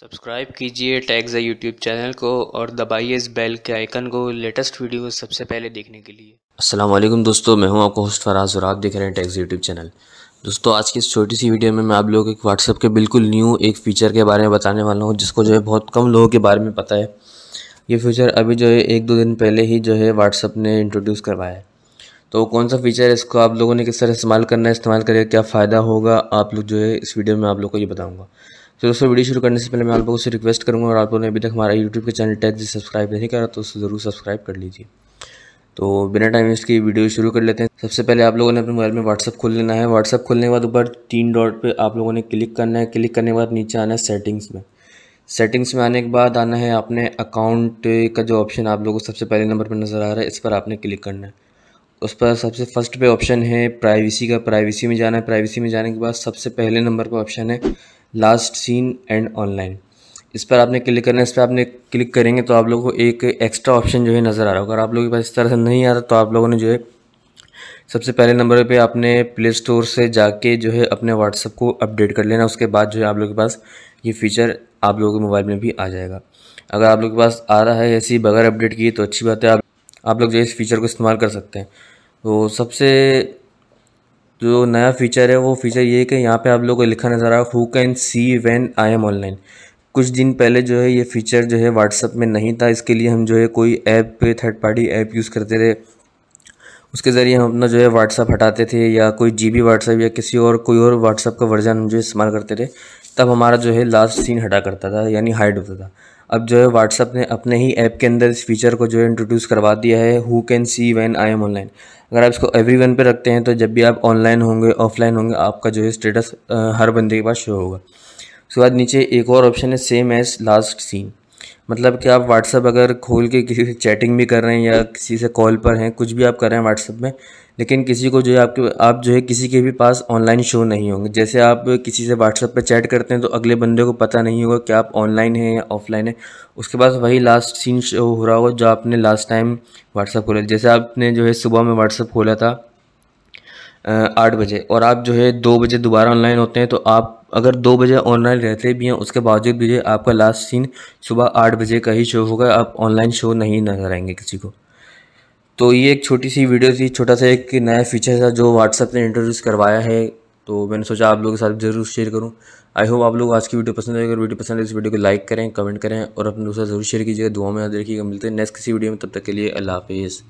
subscribe कीजिए tags YouTube channel को और दबाइए इस बेल के आइकन को लेटेस्ट वीडियो सबसे पहले देखने के लिए अस्सलाम वालेकुम दोस्तों मैं हूं आपको होस्ट फराज और आप देख रहे हैं टैग्स यूट्यूब चैनल दोस्तों आज की इस छोटी सी वीडियो में मैं आप लोगों को एक व्हाट्सअप के बिल्कुल न्यू एक फ़ीचर के बारे में बताने वाला हूँ जिसको जो है बहुत कम लोगों के बारे में पता है ये फीचर अभी जो है एक दो दिन पहले ही जो है व्हाट्सअप ने इंट्रोड्यूस करवाया है तो कौन सा फ़ीचर है इसको आप लोगों ने किस तरह इस्तेमाल करना है इस्तेमाल करेगा क्या फ़ायदा होगा आप लोग जो है इस वीडियो में आप लोग को ये बताऊँगा तो दोस्तों वीडियो शुरू करने से पहले मैं आप लोगों से रिक्वेस्ट करूँगा और आप लोगों ने अभी तक हमारा यूट्यूब के चैनल टैक्स सब्सक्राइब नहीं करा तो उसे ज़रूर सब्सक्राइब कर लीजिए तो बिना टाइम इसकी वीडियो शुरू कर लेते हैं सबसे पहले आप लोगों ने अपने मोबाइल में व्हाट्सअप खोल लेना है व्हाट्सअप खोलने के बाद ऊपर तीन डॉट पर आप लोगों ने क्लिक करना है क्लिक करने के बाद नीचे आना है सेटिंग्स में सेटिंग्स में आने के बाद आना है आपने अकाउंट का जो ऑप्शन आप लोगों को सबसे पहले नंबर पर नज़र आ रहा है इस पर आपने क्लिक करना है उस पर सबसे फर्स्ट पे ऑप्शन है प्राइवेसी का प्राइवेसी में जाना है प्राइवेसी में जाने के बाद सबसे पहले नंबर पर ऑप्शन है लास्ट सीन एंड ऑनलाइन इस पर आपने क्लिक करना है इस पर आपने क्लिक करेंगे तो आप लोगों को एक एक्स्ट्रा ऑप्शन जो है नज़र आ रहा होगा अगर आप लोगों के पास इस तरह से नहीं आ रहा तो आप लोगों ने जो है सबसे पहले नंबर पे आपने प्ले स्टोर से जाके जो है अपने व्हाट्सअप को अपडेट कर लेना उसके बाद जो है आप लोगों के पास ये फ़ीचर आप लोगों के मोबाइल में भी आ जाएगा अगर आप लोगों के पास आ रहा है ऐसी बगैर अपडेट की तो अच्छी बात है आप आप लोग जो है इस फीचर को इस्तेमाल कर सकते हैं तो सबसे जो नया फीचर है वो फीचर ये है कि यहाँ पे आप लोगों को लिखा नज़र आ who can see when I am online कुछ दिन पहले जो है ये फीचर जो है व्हाट्सअप में नहीं था इसके लिए हम जो है कोई ऐप पे थर्ड पार्टी ऐप यूज़ करते थे उसके ज़रिए हम अपना जो है व्हाट्सअप हटाते थे या कोई जी बी व्हाट्सअप या किसी और कोई और व्हाट्सअप का वर्जन हम जो इस्तेमाल करते थे तब हमारा जो है लास्ट सीन हटा करता था यानी हाइड होता था अब जो है व्हाट्सअप ने अपने ही ऐप के अंदर इस फीचर को जो है इंट्रोड्यूस करवा दिया है who can see when I am online अगर आप इसको एवरी वन पर रखते हैं तो जब भी आप ऑनलाइन होंगे ऑफलाइन होंगे आपका जो है स्टेटस हर बंदे के पास शो होगा उसके बाद नीचे एक और ऑप्शन है सेम एज लास्ट सीन मतलब कि आप व्हाट्सअप अगर खोल के किसी से चैटिंग भी कर रहे हैं या किसी से कॉल पर हैं कुछ भी आप कर रहे हैं व्हाट्सअप में लेकिन किसी को जो है आपके आप जो है किसी के भी पास ऑनलाइन शो नहीं होंगे जैसे आप किसी से व्हाट्सअप पर चैट करते हैं तो अगले बंदे को पता नहीं होगा कि आप ऑनलाइन हैं या ऑफलाइन है उसके पास वही लास्ट सीन शो हो रहा होगा जो आपने लास्ट टाइम व्हाट्सअप खोला जैसे आपने जो है सुबह में व्हाट्सअप खोला था आठ बजे और आप जो है दो बजे दोबारा ऑनलाइन होते हैं तो आप अगर दो बजे ऑनलाइन रहते भी हैं उसके बावजूद भी आपका लास्ट सीन सुबह आठ बजे का ही शो होगा आप ऑनलाइन शो नहीं नजर आएंगे किसी को तो ये एक छोटी सी वीडियो थी छोटा सा एक नया फीचर था जो व्हाट्सएप ने इंट्रोड्यूस करवाया है तो मैंने सोचा आप लोगों के साथ ज़रूर शेयर करूँ आई होप आप लोग आज की वीडियो पसंद आए अगर वीडियो पसंद है तो इस वीडियो को लाइक करें कमेंट करें और अपने दोस्तों ज़रूर शेयर कीजिएगा दुआ में याद रखिएगा मिलते हैं नेक्स्ट किसी वीडियो में तब तक के लिए अल्लाह हाफिज़